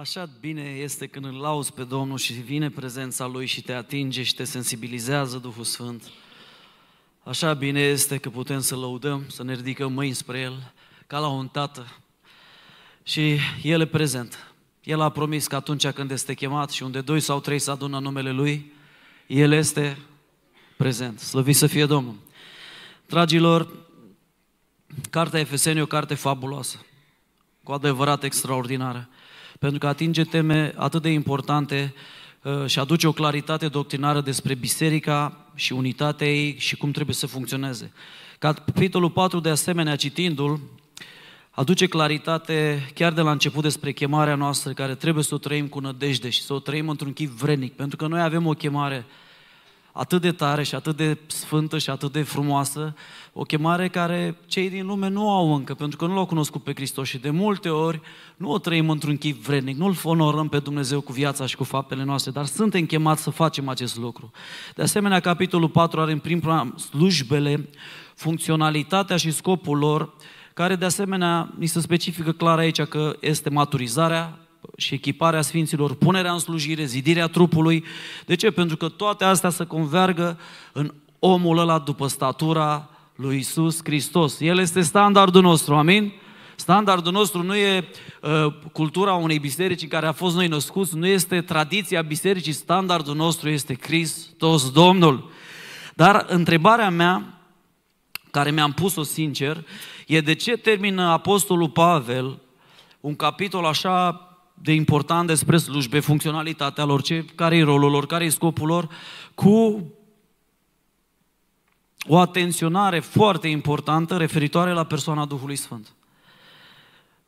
Așa bine este când îl lauzi pe Domnul și vine prezența Lui și te atinge și te sensibilizează Duhul Sfânt. Așa bine este că putem să lăudăm, să ne ridicăm mâini spre El, ca la un tată. Și El e prezent. El a promis că atunci când este chemat și unde doi sau trei se adună numele Lui, El este prezent. Slăvit să fie Domnul! Dragilor, Cartea Efeseni e o carte fabuloasă, cu adevărat extraordinară pentru că atinge teme atât de importante uh, și aduce o claritate doctrinară despre biserica și unitatea ei și cum trebuie să funcționeze. Capitolul 4, de asemenea, citindu-l, aduce claritate chiar de la început despre chemarea noastră, care trebuie să o trăim cu nădejde și să o trăim într-un chip vrenic, pentru că noi avem o chemare atât de tare și atât de sfântă și atât de frumoasă, o chemare care cei din lume nu au încă, pentru că nu l-au cunoscut pe Hristos și de multe ori nu o trăim într-un chip vrednic, nu-L onorăm pe Dumnezeu cu viața și cu faptele noastre, dar suntem chemați să facem acest lucru. De asemenea, capitolul 4 are în prim plan slujbele, funcționalitatea și scopul lor, care de asemenea ni se specifică clar aici că este maturizarea, și echiparea Sfinților, punerea în slujire, zidirea trupului. De ce? Pentru că toate astea să convergă în omul ăla după statura lui Isus Hristos. El este standardul nostru, amin? Standardul nostru nu e uh, cultura unei biserici în care a fost noi născuți, nu este tradiția bisericii, standardul nostru este Hristos Domnul. Dar întrebarea mea, care mi-am pus-o sincer, e de ce termină Apostolul Pavel un capitol așa de important despre slujbe, funcționalitatea lor, ce, care e rolul lor, care e scopul lor, cu o atenționare foarte importantă referitoare la persoana Duhului Sfânt.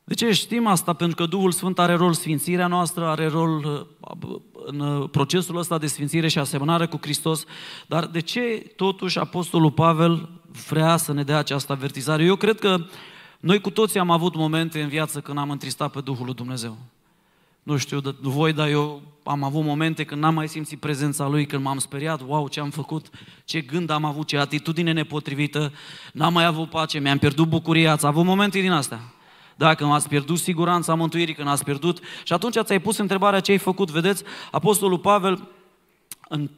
De ce știm asta? Pentru că Duhul Sfânt are rol sfințirea noastră, are rol uh, în uh, procesul ăsta de sfințire și asemănare cu Hristos, dar de ce totuși Apostolul Pavel vrea să ne dea această avertizare? Eu cred că noi cu toții am avut momente în viață când am întristat pe Duhul lui Dumnezeu nu știu de voi, dar eu am avut momente când n-am mai simțit prezența Lui, când m-am speriat, wow, ce am făcut, ce gând am avut, ce atitudine nepotrivită, n-am mai avut pace, mi-am pierdut bucuria, ați avut momente din astea? Da, când ați pierdut siguranța mântuirii, când ați pierdut... Și atunci ți-ai pus întrebarea ce ai făcut. Vedeți, Apostolul Pavel, în,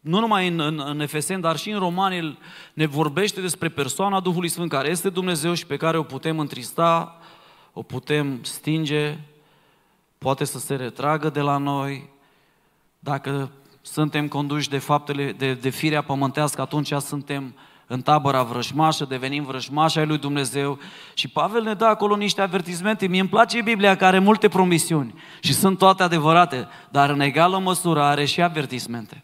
nu numai în, în, în Efesen, dar și în Romani, ne vorbește despre persoana Duhului Sfânt, care este Dumnezeu și pe care o putem întrista, o putem stinge, poate să se retragă de la noi, dacă suntem conduși de faptele, de, de firea pământească, atunci suntem în tabăra vrăjmașă, devenim vrăjmași ai lui Dumnezeu. Și Pavel ne dă acolo niște avertismente. Mie îmi place Biblia care are multe promisiuni și sunt toate adevărate, dar în egală măsură are și avertismente.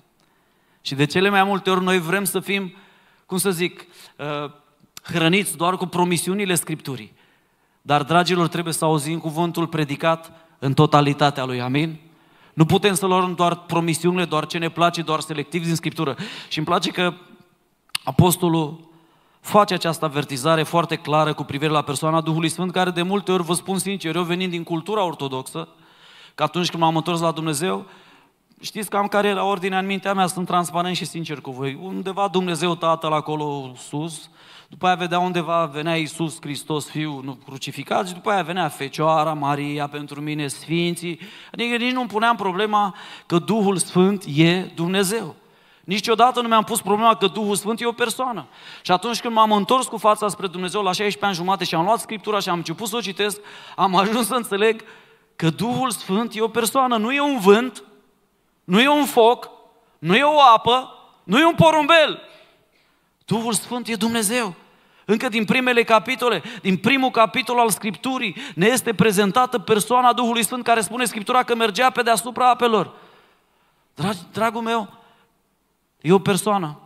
Și de cele mai multe ori noi vrem să fim, cum să zic, uh, hrăniți doar cu promisiunile Scripturii. Dar, dragilor, trebuie să auzim cuvântul predicat în totalitatea lui, amin? Nu putem să luăm doar promisiunile, doar ce ne place, doar selectiv din Scriptură. Și îmi place că apostolul face această avertizare foarte clară cu privire la persoana Duhului Sfânt, care de multe ori, vă spun sincer, eu venind din cultura ortodoxă, că atunci când m-am întors la Dumnezeu, știți cam care era ordinea în mintea mea, sunt transparent și sincer cu voi. Undeva Dumnezeu Tatăl acolo sus, după aia vedea undeva, venea Iisus Hristos, Fiul nu, crucificat și după aia venea Fecioara, Maria, pentru mine, Sfinții. Adică nici nu-mi puneam problema că Duhul Sfânt e Dumnezeu. Niciodată nu mi-am pus problema că Duhul Sfânt e o persoană. Și atunci când m-am întors cu fața spre Dumnezeu la 16 ani jumate și am luat Scriptura și am început să o citesc, am ajuns să înțeleg că Duhul Sfânt e o persoană, nu e un vânt, nu e un foc, nu e o apă, nu e un porumbel, Duhul Sfânt e Dumnezeu. Încă din primele capitole, din primul capitol al Scripturii, ne este prezentată persoana Duhului Sfânt care spune Scriptura că mergea pe deasupra apelor. Drag, dragul meu, e o persoană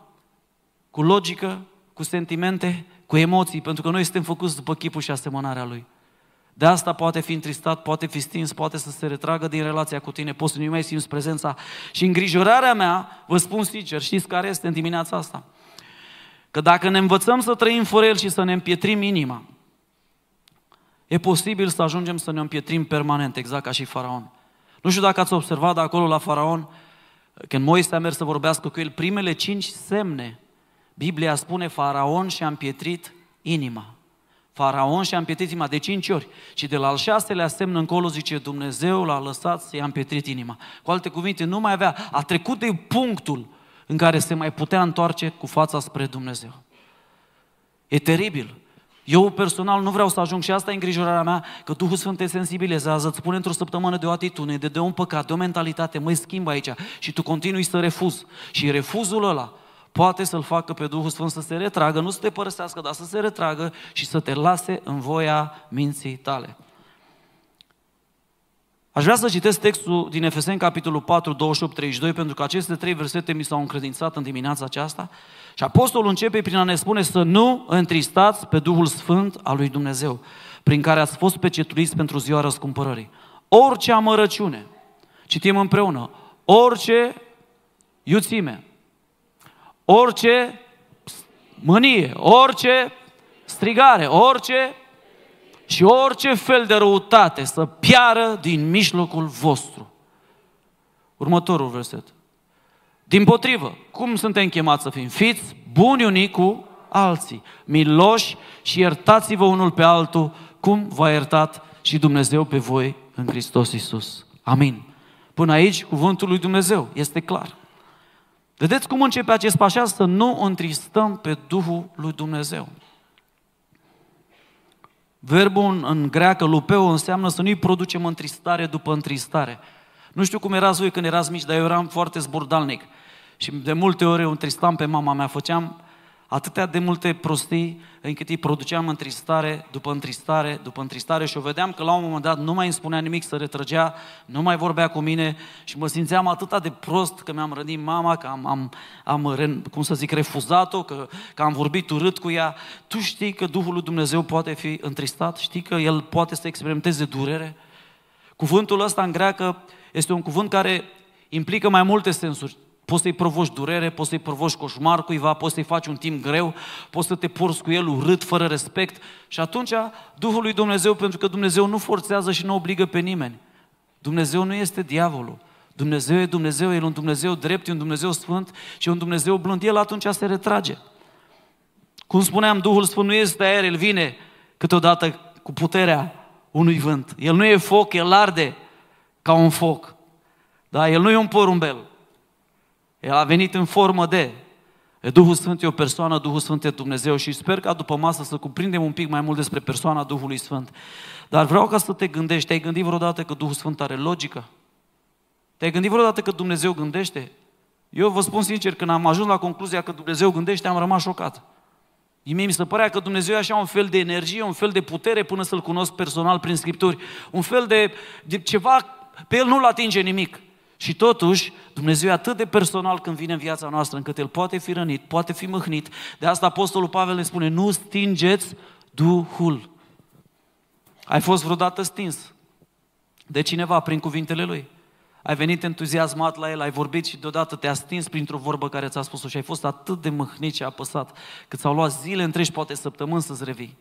cu logică, cu sentimente, cu emoții, pentru că noi suntem făcuți după chipul și asemănarea Lui. De asta poate fi întristat, poate fi stins, poate să se retragă din relația cu tine, poți să nu mai simți prezența. Și îngrijorarea mea, vă spun sincer, știți care este în dimineața asta? Că dacă ne învățăm să trăim fără El și să ne împietrim inima, e posibil să ajungem să ne împietrim permanent, exact ca și Faraon. Nu știu dacă ați observat, dar acolo la Faraon, când Moise a mers să vorbească cu el, primele cinci semne, Biblia spune Faraon și-a împietrit inima. Faraon și-a împietrit inima de cinci ori. Și de la al șaselea semn încolo zice Dumnezeu l-a lăsat să i-a împietrit inima. Cu alte cuvinte, nu mai avea, a trecut de punctul în care se mai putea întoarce cu fața spre Dumnezeu. E teribil. Eu personal nu vreau să ajung și asta e îngrijorarea mea, că Duhul Sfânt te sensibilizează, îți pune într-o săptămână de o atitudine, de, de un păcat, de o mentalitate, mă schimb aici și tu continui să refuzi. Și refuzul ăla poate să-l facă pe Duhul Sfânt să se retragă, nu să te părăsească, dar să se retragă și să te lase în voia minții tale. Aș vrea să citesc textul din Efeseni, capitolul 4, 28, 32, pentru că aceste trei versete mi s-au încredințat în dimineața aceasta. Și apostolul începe prin a ne spune să nu întristați pe Duhul Sfânt al lui Dumnezeu, prin care ați fost pecetuiți pentru ziua răscumpărării. Orice amărăciune, citim împreună, orice iuțime, orice mânie, orice strigare, orice și orice fel de răutate să piară din mijlocul vostru. Următorul verset. Din potrivă, cum suntem chemați să fim? Fiți buni unii cu alții, miloși și iertați-vă unul pe altul, cum v-a iertat și Dumnezeu pe voi în Hristos Iisus. Amin. Până aici, cuvântul lui Dumnezeu este clar. Vedeți cum începe acest pașa să nu întristăm pe Duhul lui Dumnezeu. Verbul în greacă, lupeu, înseamnă să nu-i producem întristare după întristare. Nu știu cum erați voi când erați mici, dar eu eram foarte zburdalnic. Și de multe ori eu întristam pe mama mea, făceam atâtea de multe prostii încât îi produceam întristare după întristare după întristare și o vedeam că la un moment dat nu mai îmi spunea nimic, să retrăgea, nu mai vorbea cu mine și mă simțeam atâta de prost că mi-am rănit mama, că am, am, am cum să zic, refuzat-o, că, că am vorbit urât cu ea. Tu știi că Duhul lui Dumnezeu poate fi întristat? Știi că El poate să experimenteze durere? Cuvântul ăsta în greacă este un cuvânt care implică mai multe sensuri poți să-i provoci durere, poți să-i provoci coșmar cuiva, poți să-i faci un timp greu, poți să te porți cu el urât, fără respect. Și atunci Duhul lui Dumnezeu, pentru că Dumnezeu nu forțează și nu obligă pe nimeni. Dumnezeu nu este diavolul. Dumnezeu e Dumnezeu, El e un Dumnezeu drept, e un Dumnezeu sfânt și un Dumnezeu blând. El atunci se retrage. Cum spuneam, Duhul Sfânt nu este aer, El vine câteodată cu puterea unui vânt. El nu e foc, El arde ca un foc. Da? El nu e un porumbel. El a venit în formă de. Duhul Sfânt e o persoană, Duhul Sfânt e Dumnezeu și sper ca după masă să cuprindem un pic mai mult despre persoana Duhului Sfânt. Dar vreau ca să te gândești, te-ai gândit vreodată că Duhul Sfânt are logică? Te-ai gândit vreodată că Dumnezeu gândește? Eu vă spun sincer, când am ajuns la concluzia că Dumnezeu gândește, am rămas șocat. Mie mi se părea că Dumnezeu e așa un fel de energie, un fel de putere până să-L cunosc personal prin Scripturi, un fel de, de ceva, pe El nu-L atinge nimic. Și totuși, Dumnezeu e atât de personal când vine în viața noastră, încât El poate fi rănit, poate fi mâhnit. De asta Apostolul Pavel ne spune, nu stingeți Duhul. Ai fost vreodată stins de cineva prin cuvintele Lui. Ai venit entuziasmat la el, ai vorbit și deodată te-a stins printr-o vorbă care ți-a spus-o și ai fost atât de mâhnit și apăsat, că ți-au luat zile întregi, poate săptămâni să-ți revii.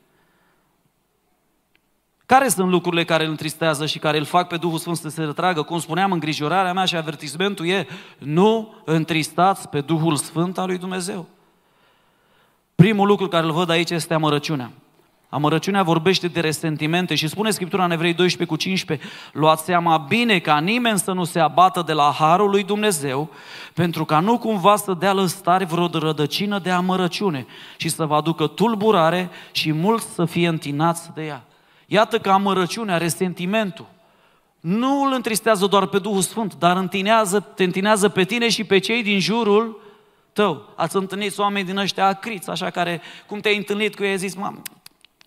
Care sunt lucrurile care îl întristează și care îl fac pe Duhul Sfânt să se retragă? Cum spuneam, îngrijorarea mea și avertismentul e nu întristați pe Duhul Sfânt al lui Dumnezeu. Primul lucru care îl văd aici este amărăciunea. Amărăciunea vorbește de resentimente și spune Scriptura în Evrei 12 cu 15 Luați seama bine ca nimeni să nu se abată de la harul lui Dumnezeu pentru ca nu cumva să dea lăstare vreo rădăcină de amărăciune și să vă aducă tulburare și mulți să fie întinați de ea. Iată că amărăciunea, resentimentul, nu îl întristează doar pe Duhul Sfânt, dar întinează, te întinează pe tine și pe cei din jurul tău. Ați întâlnit oameni din ăștia acriți, așa care, cum te-ai întâlnit cu ei, ai zis, mamă,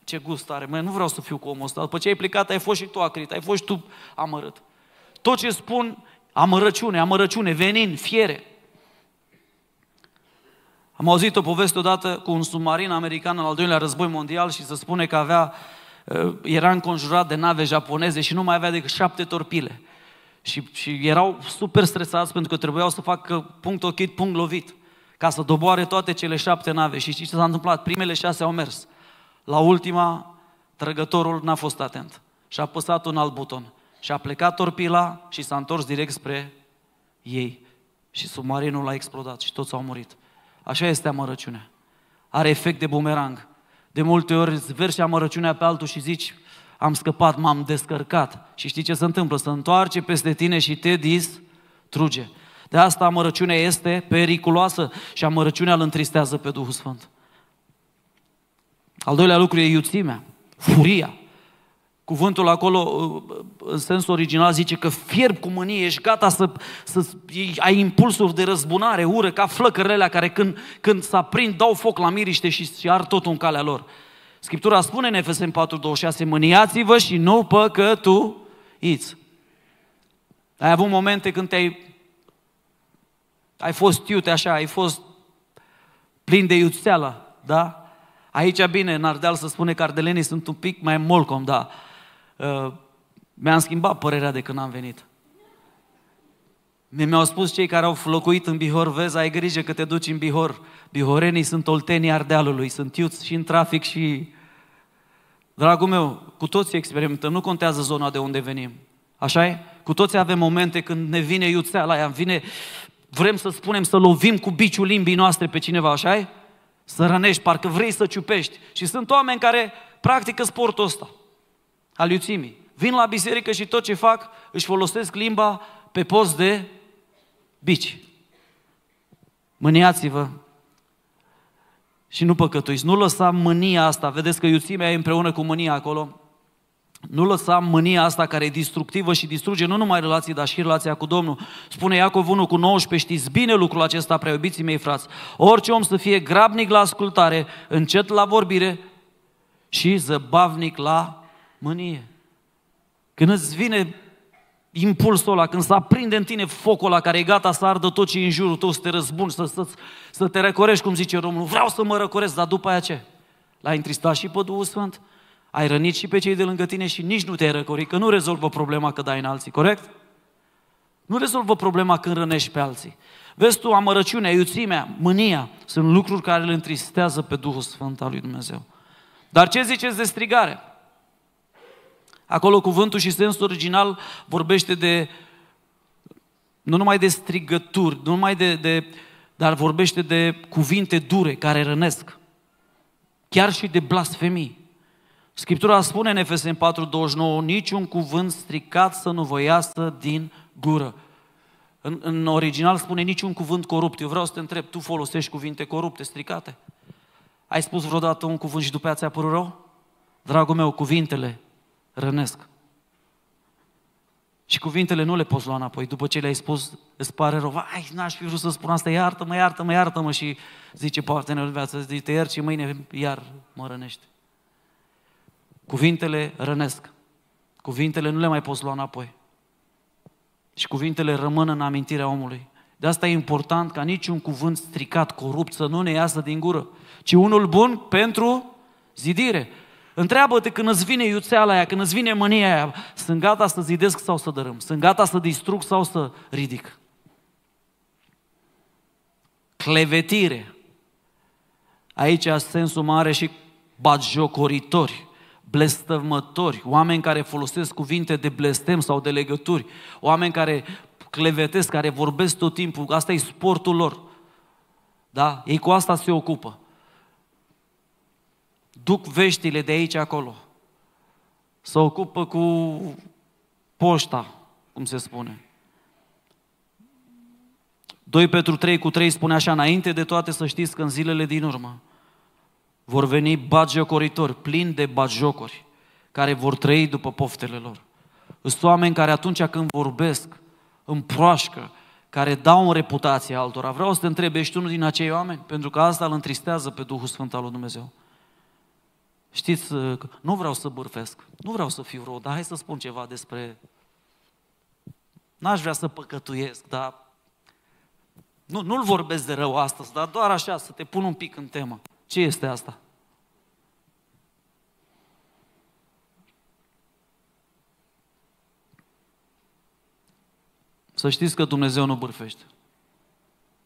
ce gust are, mă, nu vreau să fiu cu omul ăsta. După ce ai plecat, ai fost și tu acrit, ai fost și tu amărât. Tot ce spun, amărăciune, amărăciune, venin, fiere. Am auzit o poveste odată cu un submarin american în al doilea război mondial și se spune că avea Eh, era înconjurat de nave japoneze și nu mai avea decât șapte torpile. Și, și erau super stresați pentru că trebuiau să facă punct ochit, punct lovit, ca să doboare toate cele șapte nave. Și știți ce s-a întâmplat? Primele șase au mers. La ultima, trăgătorul n-a fost atent și a apăsat un alt buton. Și a plecat torpila și s-a întors direct spre ei. Și submarinul a explodat și toți au murit. Așa este amărăciunea. Are efect de bumerang. De multe ori îți amărăciunea pe altul și zici, am scăpat, m-am descărcat. Și știi ce se întâmplă? Se întoarce peste tine și te distruge. De asta amărăciunea este periculoasă și amărăciunea îl întristează pe Duhul Sfânt. Al doilea lucru e iuțimea, furia. Cuvântul acolo, uh, în sensul original, zice că fierb cu mânie, ești gata să, să ai impulsuri de răzbunare, ură, ca flăcările alea care când, când s aprind dau foc la miriște și, și ar totul în calea lor. Scriptura spune în Efeseni 4.26, mâniați-vă și nu păcătuiți. Ai avut momente când te-ai ai fost iute așa, ai fost plin de iuțeală, da? Aici, bine, în Ardeal să spune că ardelenii sunt un pic mai molcom, da? Uh, mi-am schimbat părerea de când am venit. Mi-au spus cei care au locuit în Bihor, vezi, ai grijă că te duci în Bihor. Bihorenii sunt oltenii Ardealului, sunt iuți și în trafic și... Dragul meu, cu toții experimentăm, nu contează zona de unde venim. așa e? Cu toții avem momente când ne vine iuțeala aia, vine, vrem să spunem, să lovim cu biciul limbii noastre pe cineva, așa e? Să rănești, parcă vrei să ciupești. Și sunt oameni care practică sportul ăsta al iuțimii. Vin la biserică și tot ce fac, își folosesc limba pe post de bici. Mâniați-vă și nu păcătuiți. Nu lăsa mânia asta, vedeți că iuțimea e împreună cu mânia acolo, nu lăsa mânia asta care e destructivă și distruge nu numai relații, dar și relația cu Domnul. Spune Iacov 1 cu 19, știți bine lucrul acesta, prea iubiții mei frați. Orice om să fie grabnic la ascultare, încet la vorbire și zăbavnic la mânie. Când îți vine impulsul ăla, când se aprinde în tine focul ăla care e gata să ardă tot ce e în jurul tău, să te răzbuni, să, să, să te recorești, cum zice Românul, vreau să mă răcoresc, dar după aia ce? L-ai întristat și pe Duhul Sfânt? Ai rănit și pe cei de lângă tine și nici nu te-ai răcorit, că nu rezolvă problema că dai în alții, corect? Nu rezolvă problema când rănești pe alții. Vezi tu, amărăciunea, iuțimea, mânia, sunt lucruri care îl întristează pe Duhul Sfânt al lui Dumnezeu. Dar ce ziceți de strigare? Acolo cuvântul și sensul original vorbește de, nu numai de strigături, nu numai de, de dar vorbește de cuvinte dure care rănesc. Chiar și de blasfemii. Scriptura spune în Efeseni 4.29, niciun cuvânt stricat să nu vă iasă din gură. În, în original spune niciun cuvânt corupt. Eu vreau să te întreb, tu folosești cuvinte corupte, stricate? Ai spus vreodată un cuvânt și după aia ți-a părut rău? Dragul meu, cuvintele rănesc. Și cuvintele nu le poți lua înapoi. După ce le-ai spus, îți pare rău. Ai, n-aș fi vrut să spun asta, iartă-mă, iartă-mă, iartă-mă. Și zice partenerul de viață, zice, te iert și mâine iar mă rănește. Cuvintele rănesc. Cuvintele nu le mai poți lua înapoi. Și cuvintele rămân în amintirea omului. De asta e important ca niciun cuvânt stricat, corupt, să nu ne iasă din gură, ci unul bun pentru zidire. Întreabă-te când îți vine iuțeala aia, când îți vine mânia aia, sunt gata să zidesc sau să dărâm, sunt gata să distrug sau să ridic. Clevetire. Aici sensul mare și bagiocoritori, blestămători, oameni care folosesc cuvinte de blestem sau de legături, oameni care clevetesc, care vorbesc tot timpul, asta e sportul lor. Da? Ei cu asta se ocupă duc veștile de aici acolo. Se ocupă cu poșta, cum se spune. 2 Petru 3 cu 3 spune așa, înainte de toate să știți că în zilele din urmă vor veni bagiocoritori, plini de bagiocori, care vor trăi după poftele lor. Sunt oameni care atunci când vorbesc, împroașcă, care dau în reputație altora. Vreau să te întreb, ești unul din acei oameni? Pentru că asta îl întristează pe Duhul Sfânt al lui Dumnezeu. Știți, uh, nu vreau să bârfesc, nu vreau să fiu rău, dar hai să spun ceva despre... N-aș vrea să păcătuiesc, dar... Nu, nu-l vorbesc de rău astăzi, dar doar așa, să te pun un pic în temă. Ce este asta? Să știți că Dumnezeu nu bârfește.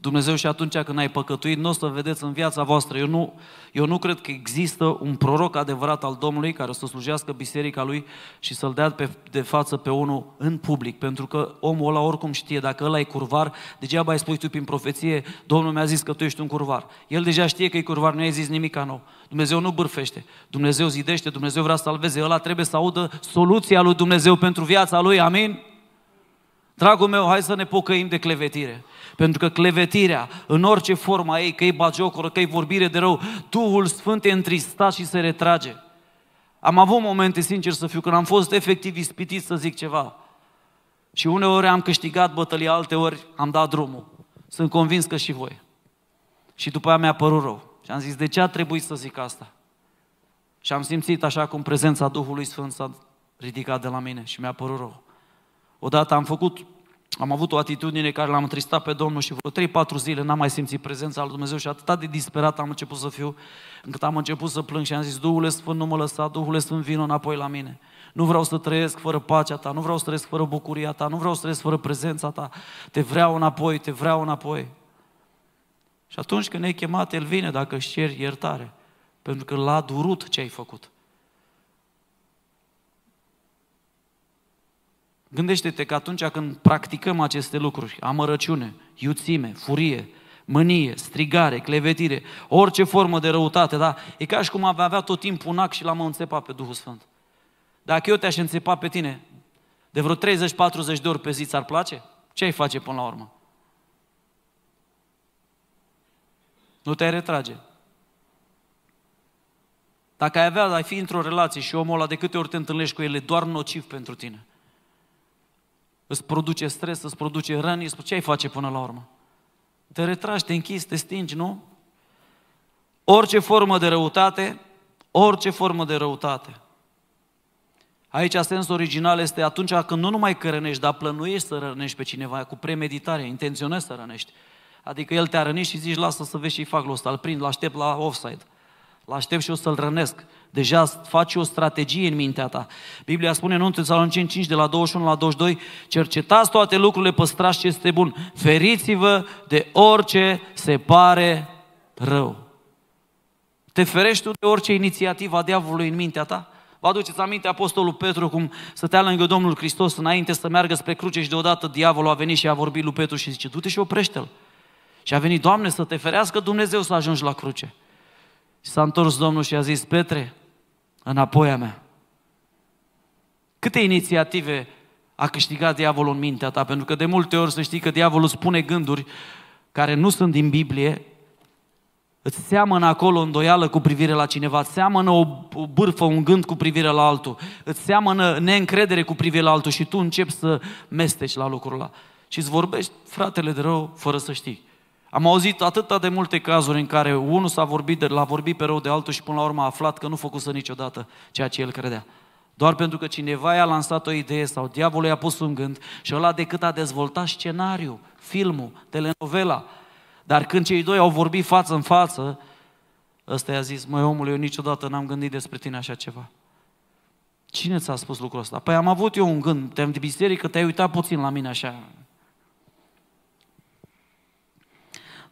Dumnezeu și atunci când ai păcătuit, nu o să vedeți în viața voastră. Eu nu, eu nu cred că există un proroc adevărat al Domnului care să slujească biserica lui și să-l dea pe, de față pe unul în public, pentru că omul ăla oricum știe, dacă ăla e curvar, degeaba ai spui tu prin profeție, Domnul mi-a zis că tu ești un curvar. El deja știe că e curvar, nu i-ai zis nimic nou. Dumnezeu nu bârfește, Dumnezeu zidește, Dumnezeu vrea să salveze, ăla trebuie să audă soluția lui Dumnezeu pentru viața lui, amin? Dragul meu, hai să ne pocăim de clevetire. Pentru că clevetirea, în orice formă ei, că e bagiocoră, că e vorbire de rău, Duhul Sfânt e întristat și se retrage. Am avut momente, sincer să fiu, când am fost efectiv ispitit să zic ceva. Și uneori am câștigat bătălia, alteori am dat drumul. Sunt convins că și voi. Și după aia mi-a părut rău. Și am zis, de ce a trebuit să zic asta? Și am simțit așa cum prezența Duhului Sfânt s-a ridicat de la mine și mi-a părut rău. Odată am făcut am avut o atitudine care l-am întristat pe Domnul și vreo 3-4 zile n-am mai simțit prezența lui Dumnezeu și atât de disperat am început să fiu, încât am început să plâng și am zis, Duhul Sfânt nu mă lăsa, Duhul Sfânt vină înapoi la mine. Nu vreau să trăiesc fără pacea ta, nu vreau să trăiesc fără bucuria ta, nu vreau să trăiesc fără prezența ta. Te vreau înapoi, te vreau înapoi. Și atunci când ne-ai chemat, El vine dacă își ceri iertare. Pentru că l-a durut ce ai făcut. Gândește-te că atunci când practicăm aceste lucruri, amărăciune, iuțime, furie, mânie, strigare, clevetire, orice formă de răutate, da? E ca și cum avea, avea tot timpul un ac și l-am înțepat pe Duhul Sfânt. Dacă eu te-aș înțepa pe tine de vreo 30-40 de ori pe zi, ți-ar place? Ce ai face până la urmă? Nu te-ai retrage. Dacă ai avea, ai fi într-o relație și omul ăla de câte ori te întâlnești cu el, e doar nociv pentru tine îți produce stres, îți produce răni, îți ce ai face până la urmă? Te retragi, te închizi, te stingi, nu? Orice formă de răutate, orice formă de răutate. Aici sensul original este atunci când nu numai că rănești, dar plănuiești să rănești pe cineva cu premeditare, intenționezi să rănești. Adică el te-a rănit și zici, lasă să vezi și fac lui ăsta, îl prind, l-aștept la offside. L-aștept și o să-l rănesc. Deja faci o strategie în mintea ta. Biblia spune în 1 Tesaloniceni 5, de la 21 la 22, cercetați toate lucrurile, păstrați ce este bun, feriți-vă de orice se pare rău. Te ferești tu de orice inițiativă a diavolului în mintea ta? Vă aduceți aminte Apostolul Petru cum stătea lângă Domnul Hristos înainte să meargă spre cruce și deodată diavolul a venit și a vorbit lui Petru și zice, du-te și oprește-l. Și a venit, Doamne, să te ferească Dumnezeu să ajungi la cruce. Și s-a întors Domnul și a zis, Petre, înapoi a mea. Câte inițiative a câștigat diavolul în mintea ta? Pentru că de multe ori să știi că diavolul spune gânduri care nu sunt din Biblie, îți seamănă acolo îndoială cu privire la cineva, îți seamănă o, bârfă, un gând cu privire la altul, îți seamănă neîncredere cu privire la altul și tu începi să mesteci la lucrul ăla. Și îți vorbești fratele de rău fără să știi. Am auzit atâta de multe cazuri în care unul s-a vorbit, de, l-a vorbit pe rău de altul și până la urmă a aflat că nu făcuse niciodată ceea ce el credea. Doar pentru că cineva i-a lansat o idee sau diavolul i-a pus un gând și ăla decât a dezvoltat scenariul, filmul, telenovela. Dar când cei doi au vorbit față în față, ăsta i-a zis, măi omule, eu niciodată n-am gândit despre tine așa ceva. Cine ți-a spus lucrul ăsta? Păi am avut eu un gând, te-am de biserică, te-ai uitat puțin la mine așa,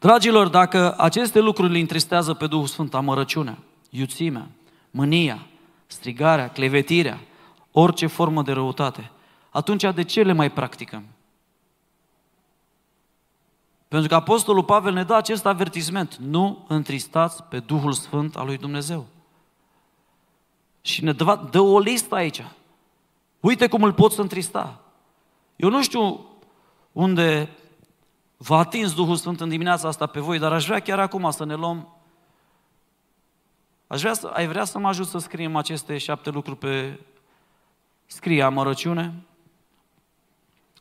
Dragilor, dacă aceste lucruri le întristează pe Duhul Sfânt, amărăciunea, iuțimea, mânia, strigarea, clevetirea, orice formă de răutate, atunci de ce le mai practicăm? Pentru că Apostolul Pavel ne dă acest avertisment. Nu întristați pe Duhul Sfânt al lui Dumnezeu. Și ne dă, dă o listă aici. Uite cum îl poți întrista. Eu nu știu unde V-a atins Duhul Sfânt în dimineața asta pe voi, dar aș vrea chiar acum să ne luăm... Aș vrea să, ai vrea să mă ajut să scriem aceste șapte lucruri pe... Scrie amărăciune,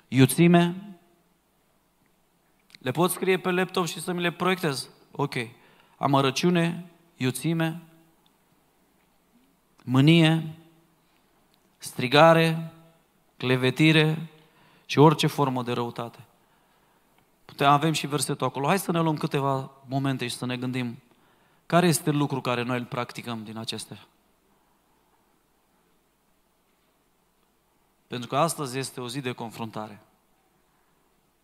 iuțime, le pot scrie pe laptop și să mi le proiectez. Ok. Amărăciune, iuțime, mânie, strigare, clevetire și orice formă de răutate. Putem avem și versetul acolo. Hai să ne luăm câteva momente și să ne gândim care este lucrul care noi îl practicăm din acestea. Pentru că astăzi este o zi de confruntare.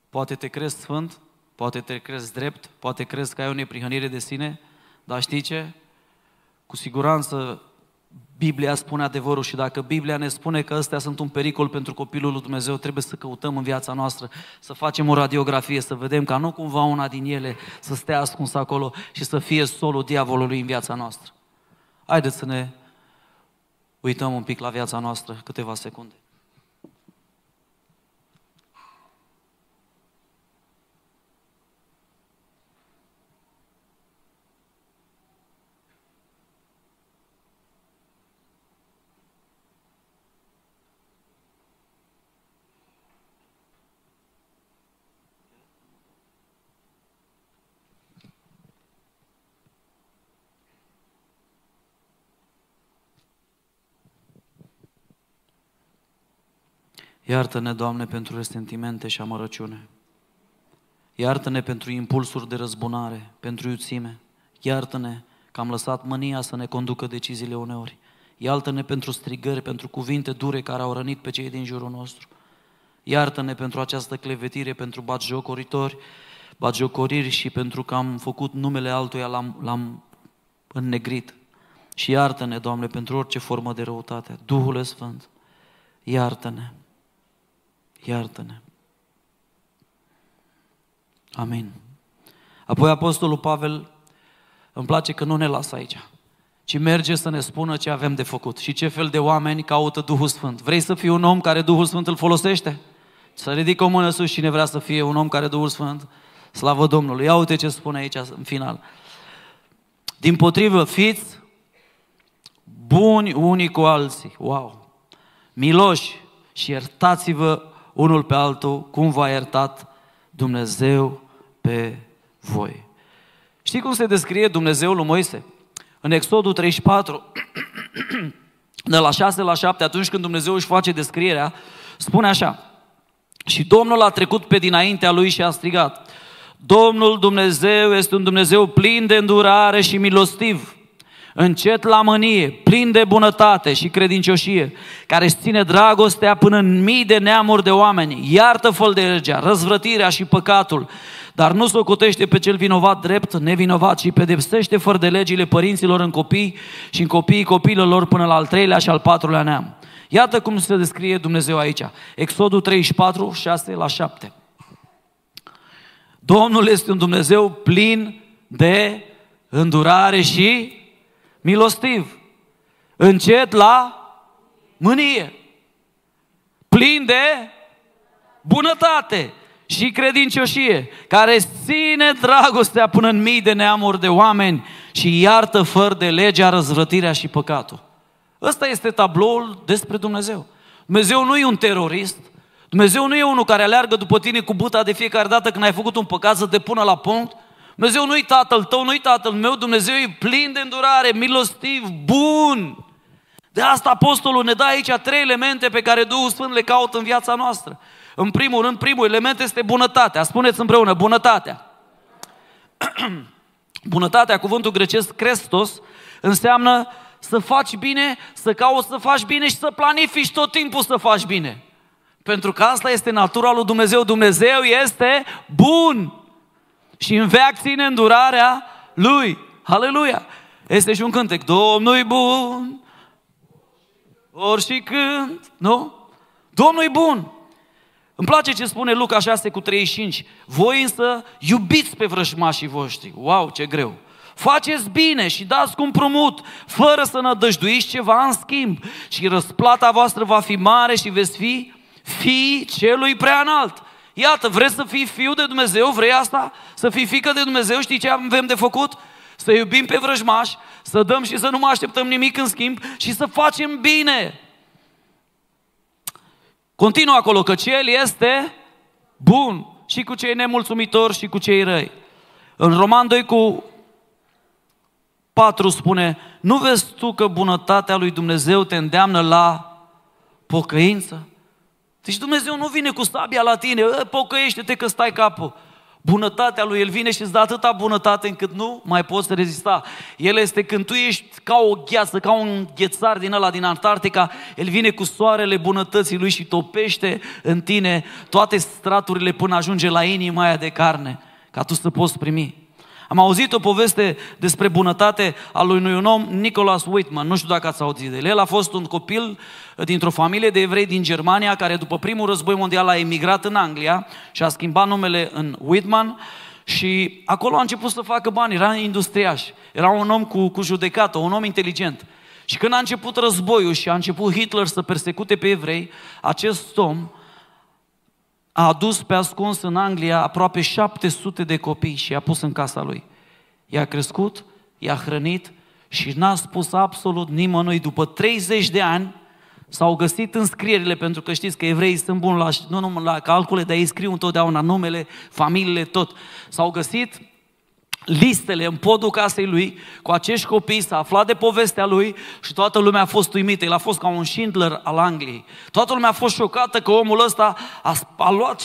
Poate te crezi sfânt, poate te crezi drept, poate crezi că ai o neprihănire de sine, dar știi ce? Cu siguranță Biblia spune adevărul și dacă Biblia ne spune că ăstea sunt un pericol pentru copilul lui Dumnezeu, trebuie să căutăm în viața noastră, să facem o radiografie, să vedem ca nu cumva una din ele să stea ascunsă acolo și să fie solul diavolului în viața noastră. Haideți să ne uităm un pic la viața noastră câteva secunde. Iartă-ne, Doamne, pentru resentimente și amărăciune. Iartă-ne pentru impulsuri de răzbunare, pentru iuțime. Iartă-ne că am lăsat mânia să ne conducă deciziile uneori. Iartă-ne pentru strigări, pentru cuvinte dure care au rănit pe cei din jurul nostru. Iartă-ne pentru această clevetire, pentru batjocoritori, batjocoriri și pentru că am făcut numele altuia, l-am, l-am înnegrit. Și iartă-ne, Doamne, pentru orice formă de răutate. Duhule Sfânt, iartă-ne iartă-ne. Amin. Apoi Apostolul Pavel, îmi place că nu ne lasă aici, ci merge să ne spună ce avem de făcut și ce fel de oameni caută Duhul Sfânt. Vrei să fii un om care Duhul Sfânt îl folosește? Să ridică o mână sus cine vrea să fie un om care Duhul Sfânt. Slavă Domnului! Ia uite ce spune aici în final. Din potrivă, fiți buni unii cu alții. Wow! Miloși și iertați-vă unul pe altul cum v-a iertat Dumnezeu pe voi. Știi cum se descrie Dumnezeul lui Moise? În Exodul 34, de la 6 la 7, atunci când Dumnezeu își face descrierea, spune așa, și Domnul a trecut pe dinaintea lui și a strigat, Domnul Dumnezeu este un Dumnezeu plin de îndurare și milostiv, încet la mânie, plin de bunătate și credincioșie, care își ține dragostea până în mii de neamuri de oameni, iartă fălderegea, răzvrătirea și păcatul, dar nu socotește pe cel vinovat drept, nevinovat și pedepsește fără de legile părinților în copii și în copiii copiilor până la al treilea și al patrulea neam. Iată cum se descrie Dumnezeu aici. Exodul 34, 6 la 7. Domnul este un Dumnezeu plin de îndurare și milostiv, încet la mânie, plin de bunătate și credincioșie, care ține dragostea până în mii de neamuri de oameni și iartă fără de legea, răzvrătirea și păcatul. Ăsta este tabloul despre Dumnezeu. Dumnezeu nu e un terorist, Dumnezeu nu e unul care aleargă după tine cu buta de fiecare dată când ai făcut un păcat să te pună la punct Dumnezeu nu-i tatăl tău, nu-i tatăl meu, Dumnezeu e plin de îndurare, milostiv, bun. De asta apostolul ne dă aici trei elemente pe care Duhul Sfânt le caută în viața noastră. În primul rând, primul element este bunătatea. Spuneți împreună, bunătatea. bunătatea, cuvântul grecesc crestos, înseamnă să faci bine, să cauți să faci bine și să planifici tot timpul să faci bine. Pentru că asta este natura lui Dumnezeu. Dumnezeu este bun și în veac ține îndurarea Lui. Aleluia! Este și un cântec. Domnul e bun, ori și când, nu? Domnul e bun! Îmi place ce spune Luca 6 cu 35. Voi însă iubiți pe vrăjmașii voștri. Wow, ce greu! Faceți bine și dați cu împrumut, fără să nădăjduiți ceva în schimb. Și răsplata voastră va fi mare și veți fi fii celui prea înalt. Iată, vreți să fii fiul de Dumnezeu? Vrei asta? Să fii fică de Dumnezeu? Știi ce avem de făcut? Să iubim pe vrăjmași, să dăm și să nu mai așteptăm nimic în schimb și să facem bine. Continuă acolo, că El este bun și cu cei nemulțumitori și cu cei răi. În Roman 2 cu 4 spune, nu vezi tu că bunătatea lui Dumnezeu te îndeamnă la pocăință? Deci Dumnezeu nu vine cu sabia la tine, ă, pocăiește-te că stai capul. Bunătatea lui, El vine și îți dă atâta bunătate încât nu mai poți rezista. El este când tu ești ca o gheață, ca un ghețar din ăla din Antarctica, El vine cu soarele bunătății Lui și topește în tine toate straturile până ajunge la inima aia de carne, ca tu să poți primi. Am auzit o poveste despre bunătate a lui un om, Nicholas Whitman, nu știu dacă ați auzit de el. El a fost un copil eh, dintr-o familie de evrei din Germania, care după primul război mondial a emigrat în Anglia și a schimbat numele în Whitman. Și acolo a început să facă bani, era industriaș, era un om cu, cu judecată, un om inteligent. Și când a început războiul și a început Hitler să persecute pe evrei, acest om a adus pe ascuns în Anglia aproape 700 de copii și i-a pus în casa lui. I-a crescut, i-a hrănit și n-a spus absolut nimănui. După 30 de ani s-au găsit scrierile, pentru că știți că evreii sunt buni la, nu numai la calcule, dar ei scriu întotdeauna numele, familiile, tot. S-au găsit listele în podul casei lui, cu acești copii, s-a aflat de povestea lui și toată lumea a fost uimită. El a fost ca un Schindler al Angliei. Toată lumea a fost șocată că omul ăsta a, a luat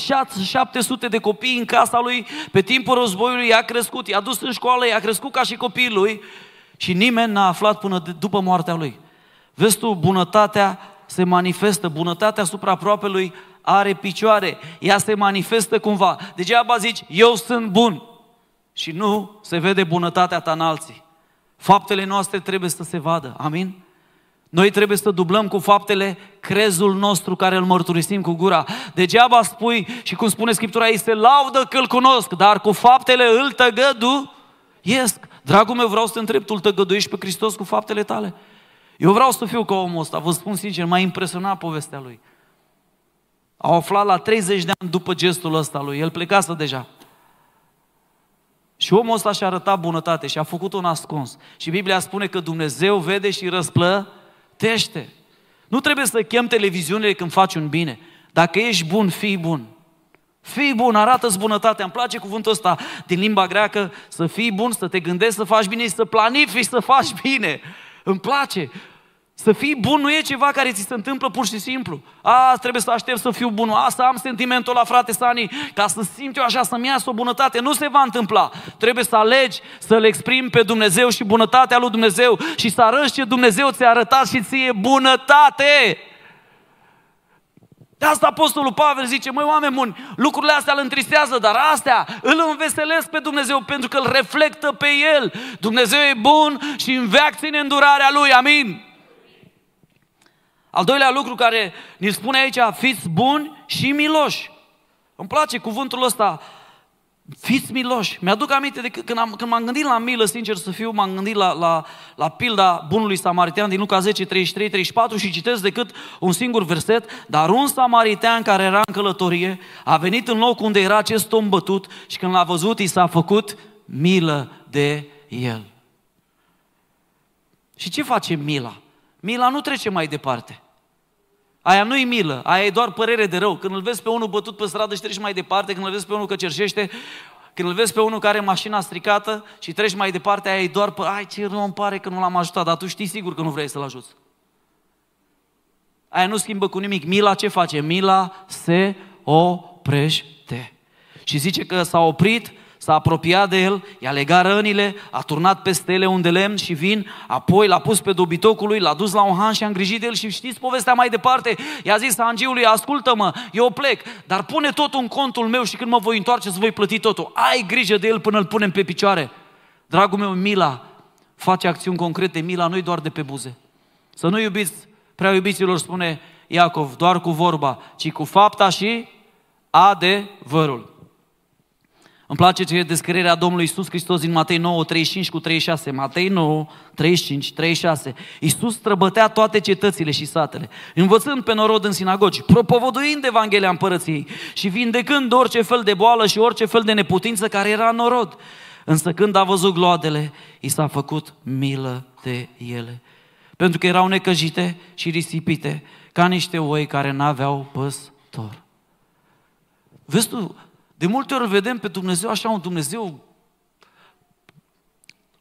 700 de copii în casa lui pe timpul războiului, i-a crescut, i-a dus în școală, i-a crescut ca și copiii lui și nimeni n-a aflat până de, după moartea lui. Vezi tu, bunătatea se manifestă, bunătatea asupra lui are picioare, ea se manifestă cumva. Degeaba zici, eu sunt bun, și nu se vede bunătatea ta în alții. Faptele noastre trebuie să se vadă. Amin? Noi trebuie să dublăm cu faptele crezul nostru care îl mărturisim cu gura. Degeaba spui și cum spune Scriptura, este laudă că îl cunosc, dar cu faptele îl tăgădu, iesc. Dragul meu, vreau să te întreb, tu îl tăgăduiești pe Hristos cu faptele tale? Eu vreau să fiu ca omul ăsta, vă spun sincer, m-a impresionat povestea lui. A aflat la 30 de ani după gestul ăsta lui, el plecasă deja. Și omul ăsta și-a arătat bunătate și a făcut-o ascuns. Și Biblia spune că Dumnezeu vede și răsplătește. Nu trebuie să chem televiziunile când faci un bine. Dacă ești bun, fii bun. Fii bun, arată-ți bunătatea. Îmi place cuvântul ăsta din limba greacă, să fii bun, să te gândești să faci bine și să planifici să faci bine. Îmi place. Să fii bun nu e ceva care ți se întâmplă pur și simplu. A, trebuie să aștept să fiu bun. Asta am sentimentul la frate Sani, ca să simt eu așa, să-mi iasă o bunătate. Nu se va întâmpla. Trebuie să alegi să-L exprimi pe Dumnezeu și bunătatea lui Dumnezeu și să arăți ce Dumnezeu ți-a arătat și ție bunătate. De asta Apostolul Pavel zice, măi oameni buni, lucrurile astea îl întristează, dar astea îl înveselesc pe Dumnezeu pentru că îl reflectă pe El. Dumnezeu e bun și veac ține îndurarea Lui, amin? Al doilea lucru care ni spune aici, fiți buni și miloși. Îmi place cuvântul ăsta, fiți miloși. Mi-aduc aminte de când, am, când m-am gândit la milă, sincer să fiu, m-am gândit la, la, la pilda bunului samaritean din Luca 10, 33, 34 și citesc decât un singur verset, dar un samaritean care era în călătorie a venit în loc unde era acest om bătut și când l-a văzut i s-a făcut milă de el. Și ce face mila? Mila nu trece mai departe. Aia nu-i milă, aia e doar părere de rău. Când îl vezi pe unul bătut pe stradă și treci mai departe, când îl vezi pe unul că cerșește, când îl vezi pe unul care are mașina stricată și treci mai departe, aia e doar pe, ai ce rău îmi pare că nu l-am ajutat, dar tu știi sigur că nu vrei să-l ajuți. Aia nu schimbă cu nimic. Mila ce face? Mila se oprește. Și zice că s-a oprit S-a apropiat de el, i-a legat rănile, a turnat peste ele un de lemn și vin, apoi l-a pus pe dobitocul lui, l-a dus la un han și a îngrijit de el și știți povestea mai departe. I-a zis angiului, ascultă-mă, eu plec, dar pune tot în contul meu și când mă voi întoarce să voi plăti totul. Ai grijă de el până îl punem pe picioare. Dragul meu, mila face acțiuni concrete, mila nu-i doar de pe buze. Să nu iubiți, prea iubiților spune Iacov, doar cu vorba, ci cu fapta și adevărul. Îmi place ce descrierea Domnului Isus Hristos din Matei 9, 35 cu 36. Matei 9, 35, 36. Isus străbătea toate cetățile și satele, învățând pe norod în sinagogi, propovăduind Evanghelia împărăției și vindecând orice fel de boală și orice fel de neputință care era în norod. Însă când a văzut gloadele, i s-a făcut milă de ele. Pentru că erau necăjite și risipite, ca niște oi care n-aveau păstor. Vezi tu, de multe ori vedem pe Dumnezeu așa un Dumnezeu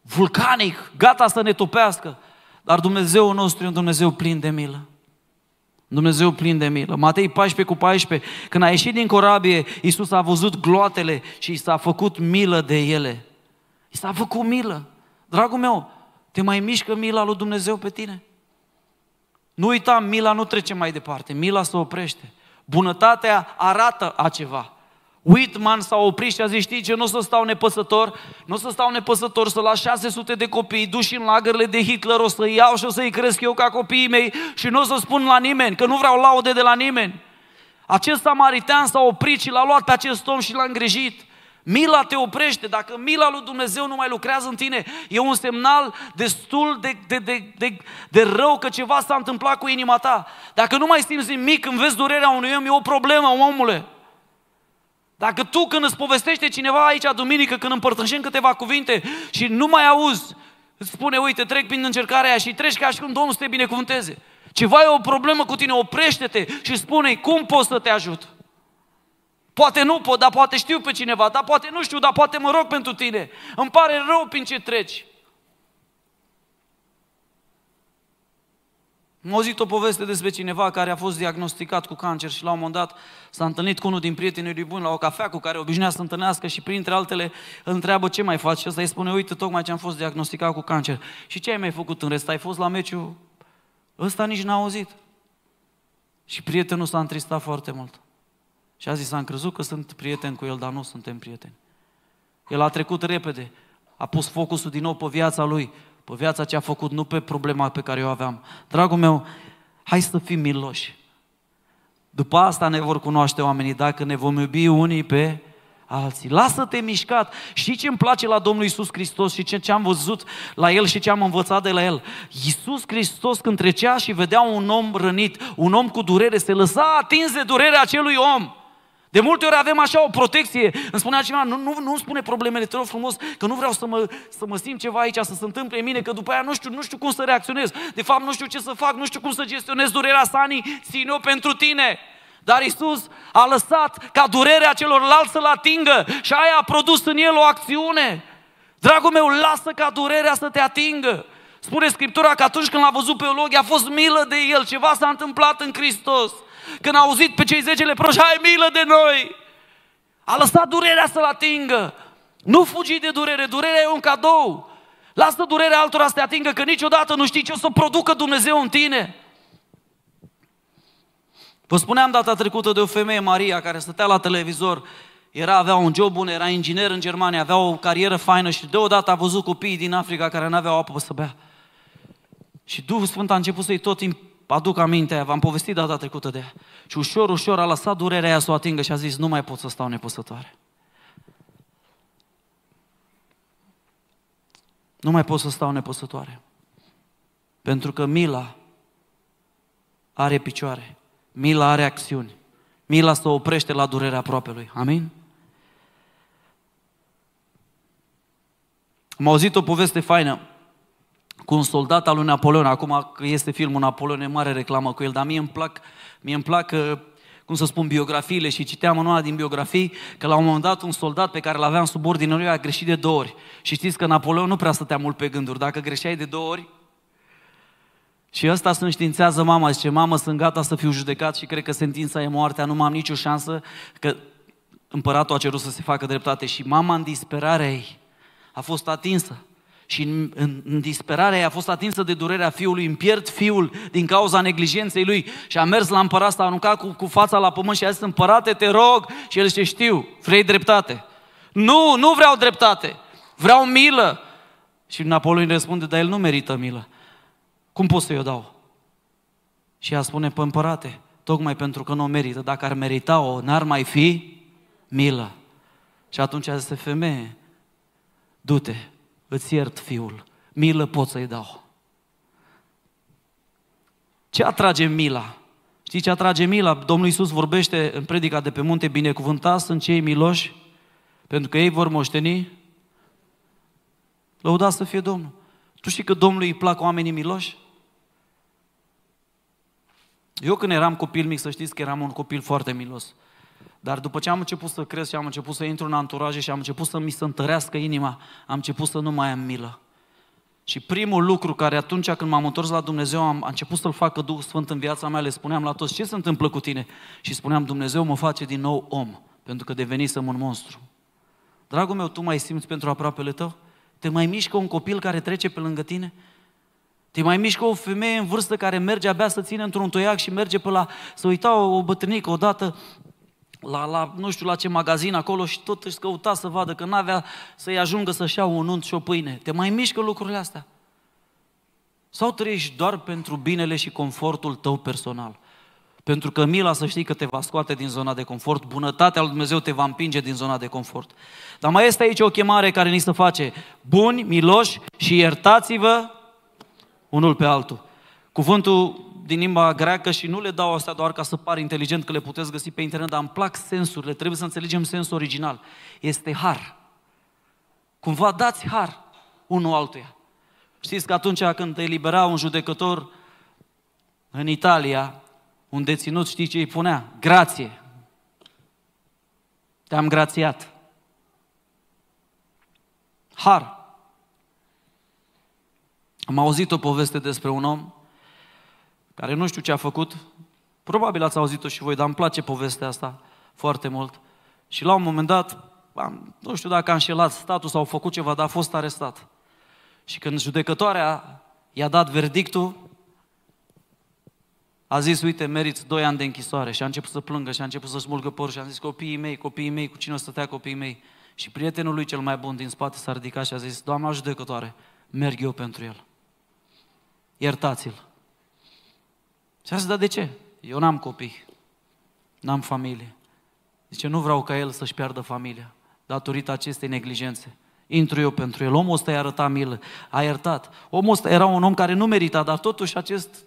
vulcanic, gata să ne topească. Dar Dumnezeu nostru e un Dumnezeu plin de milă. Dumnezeu plin de milă. Matei 14 cu 14, când a ieșit din corabie, Iisus a văzut gloatele și i s-a făcut milă de ele. I s-a făcut milă. Dragul meu, te mai mișcă mila lui Dumnezeu pe tine? Nu uita, mila nu trece mai departe, mila se oprește. Bunătatea arată a ceva. Whitman s-a oprit și a zis, știi ce, nu o să stau nepăsător, nu o să stau nepăsător să las 600 de copii duși în lagările de Hitler, o să iau și o să-i cresc eu ca copiii mei și nu o să spun la nimeni, că nu vreau laude de la nimeni. Acest samaritan s-a oprit și l-a luat pe acest om și l-a îngrijit. Mila te oprește, dacă mila lui Dumnezeu nu mai lucrează în tine, e un semnal destul de, de, de, de, de rău că ceva s-a întâmplat cu inima ta. Dacă nu mai simți nimic când vezi durerea unui om, e o problemă, omule. Dacă tu când îți povestește cineva aici duminică, când împărtășim câteva cuvinte și nu mai auzi, îți spune, uite, trec prin încercarea aia și treci ca și cum Domnul să te binecuvânteze. Ceva e o problemă cu tine, oprește-te și spune cum pot să te ajut. Poate nu pot, dar poate știu pe cineva, dar poate nu știu, dar poate mă rog pentru tine. Îmi pare rău prin ce treci. Am auzit o poveste despre cineva care a fost diagnosticat cu cancer și la un moment dat s-a întâlnit cu unul din prietenii lui bun la o cafea cu care obișnuia să întâlnească și printre altele întreabă ce mai faci și ăsta îi spune, uite, tocmai ce am fost diagnosticat cu cancer. Și ce ai mai făcut în rest? Ai fost la meciul? Ăsta nici n-a auzit. Și prietenul s-a întristat foarte mult. Și a zis, am crezut că sunt prieten cu el, dar nu suntem prieteni. El a trecut repede, a pus focusul din nou pe viața lui, pe viața ce a făcut, nu pe problema pe care o aveam. Dragul meu, hai să fim miloși. După asta ne vor cunoaște oamenii, dacă ne vom iubi unii pe alții. Lasă-te mișcat. Și ce îmi place la Domnul Isus Hristos și ce, ce am văzut la El și ce am învățat de la El. Isus Hristos când trecea și vedea un om rănit, un om cu durere, se lăsa atins de durerea acelui om. De multe ori avem așa o protecție. Îmi spunea cineva, nu, nu, nu spune problemele, te rog frumos, că nu vreau să mă, să mă simt ceva aici, să se întâmple în mine, că după aia nu știu, nu știu cum să reacționez. De fapt, nu știu ce să fac, nu știu cum să gestionez durerea sanii, țin eu pentru tine. Dar Isus a lăsat ca durerea celorlalți să-L atingă și aia a produs în el o acțiune. Dragul meu, lasă ca durerea să te atingă. Spune Scriptura că atunci când l-a văzut pe Olog, a fost milă de el, ceva s-a întâmplat în Hristos. Când a auzit pe cei zece leproși, ai milă de noi! A lăsat durerea să-l atingă. Nu fugi de durere, durerea e un cadou. Lasă durerea altora să te atingă, că niciodată nu știi ce o să producă Dumnezeu în tine. Vă spuneam data trecută de o femeie, Maria, care stătea la televizor, era, avea un job bun, era inginer în Germania, avea o carieră faină și deodată a văzut copiii din Africa care nu aveau apă să bea. Și Duhul Sfânt a început să-i tot aduc aminte, v-am povestit data trecută de Și ușor, ușor a lăsat durerea aia să o atingă și a zis, nu mai pot să stau nepăsătoare. Nu mai pot să stau nepăsătoare. Pentru că mila are picioare, mila are acțiuni, mila se oprește la durerea apropiului. Amin? Am auzit o poveste faină cu un soldat al lui Napoleon. Acum că este filmul Napoleon, e mare reclamă cu el, dar mie îmi plac, mie îmi plac uh, cum să spun, biografiile și citeam în una din biografii că la un moment dat un soldat pe care l avea sub ordinul lui a greșit de două ori. Și știți că Napoleon nu prea stătea mult pe gânduri. Dacă greșeai de două ori, și ăsta se înștiințează mama, zice, mamă, sunt gata să fiu judecat și cred că sentința e moartea, nu am nicio șansă, că împăratul a cerut să se facă dreptate. Și mama, în disperare ei, a fost atinsă și în, în, în disperare a fost atinsă de durerea fiului, îmi pierd fiul din cauza neglijenței lui și a mers la împărat, s-a aruncat cu, cu fața la pământ și a zis, împărate, te rog, și el zice, știu, vrei dreptate. Nu, nu vreau dreptate, vreau milă. Și Napoleon răspunde, dar el nu merită milă. Cum pot să-i o dau? Și ea spune, pe păi, împărate, tocmai pentru că nu o merită, dacă ar merita-o, n-ar mai fi milă. Și atunci a zis, femeie, du-te, îți iert fiul, milă pot să-i dau. Ce atrage mila? Știi ce atrage mila? Domnul Iisus vorbește în predica de pe munte, binecuvântați sunt cei miloși, pentru că ei vor moșteni. Lăudați să fie Domnul. Tu știi că Domnului îi plac oamenii miloși? Eu când eram copil mic, să știți că eram un copil foarte milos. Dar după ce am început să cresc și am început să intru în anturaje și am început să mi se întărească inima, am început să nu mai am milă. Și primul lucru care atunci când m-am întors la Dumnezeu am început să-l facă Duhul Sfânt în viața mea, le spuneam la toți ce se întâmplă cu tine. Și spuneam, Dumnezeu mă face din nou om, pentru că devenisem un monstru. Dragul meu, tu mai simți pentru aproapele tău? Te mai mișcă un copil care trece pe lângă tine? Te mai mișcă o femeie în vârstă care merge abia să ține într-un toiac și merge pe la... Să uita o, o bătrânică odată, la, la nu știu la ce magazin acolo și tot își căuta să vadă că n-avea să-i ajungă să-și iau un unt și o pâine. Te mai mișcă lucrurile astea? Sau trăiești doar pentru binele și confortul tău personal? Pentru că mila să știi că te va scoate din zona de confort, bunătatea lui Dumnezeu te va împinge din zona de confort. Dar mai este aici o chemare care ni se face. Buni, miloși și iertați-vă unul pe altul. Cuvântul din limba greacă și nu le dau asta doar ca să par inteligent că le puteți găsi pe internet, dar îmi plac sensurile, trebuie să înțelegem sensul original. Este har. Cumva dați har unul altuia. Știți că atunci când elibera un judecător în Italia, un deținut, știi ce îi punea? Grație. Te-am grațiat. Har. Am auzit o poveste despre un om care nu știu ce a făcut, probabil ați auzit-o și voi, dar îmi place povestea asta foarte mult. Și la un moment dat, am, nu știu dacă a înșelat statul sau a făcut ceva, dar a fost arestat. Și când judecătoarea i-a dat verdictul, a zis, uite, meriți doi ani de închisoare și a început să plângă și a început să smulgă păr și a zis, copiii mei, copiii mei, cu cine o stătea copiii mei? Și prietenul lui cel mai bun din spate s-a ridicat și a zis, doamna judecătoare, merg eu pentru el. Iertați-l. Și zis, dar de ce? Eu n-am copii, n-am familie. Zice, nu vreau ca el să-și piardă familia datorită acestei neglijențe. Intru eu pentru el. Omul ăsta i-a arătat milă, a iertat. Omul ăsta era un om care nu merita, dar totuși acest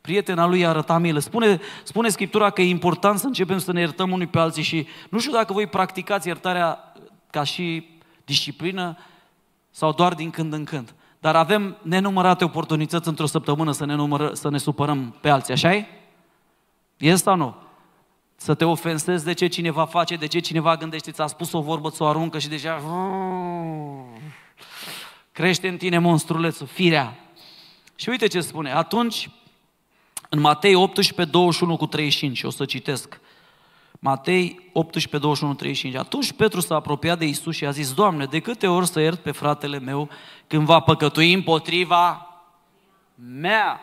prieten al lui i-a arătat milă. Spune, spune Scriptura că e important să începem să ne iertăm unii pe alții și nu știu dacă voi practicați iertarea ca și disciplină sau doar din când în când. Dar avem nenumărate oportunități într-o săptămână să ne, numără, să ne supărăm pe alții, așa e? E sau nu? Să te ofensezi de ce cineva face, de ce cineva gândește, ți-a spus o vorbă, ți-o aruncă și deja... Crește în tine monstrulețul, firea. Și uite ce spune, atunci, în Matei 18, 21 cu 35, o să citesc, Matei 18, 21, 35. Atunci Petru s-a apropiat de Isus și a zis, Doamne, de câte ori să iert pe fratele meu când va păcătui împotriva mea?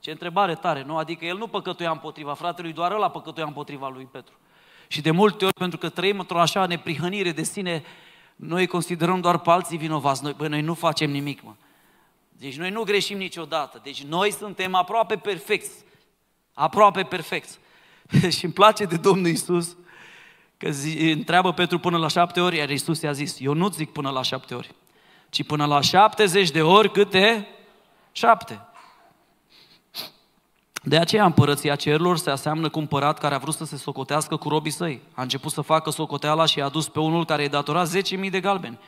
Ce întrebare tare, nu? Adică el nu păcătuia împotriva fratelui, doar ăla păcătuia împotriva lui Petru. Și de multe ori, pentru că trăim într-o așa neprihănire de sine, noi considerăm doar pe alții vinovați. Noi, bă, noi nu facem nimic, mă. Deci noi nu greșim niciodată. Deci noi suntem aproape perfecți. Aproape perfecți. și îmi place de Domnul Isus că zi, întreabă Petru până la șapte ori, iar Isus i-a zis, eu nu zic până la șapte ori, ci până la șaptezeci de ori câte? Șapte. De aceea împărăția cerurilor se aseamnă cu împărat care a vrut să se socotească cu robii săi. A început să facă socoteala și a dus pe unul care îi datora 10.000 de galbeni.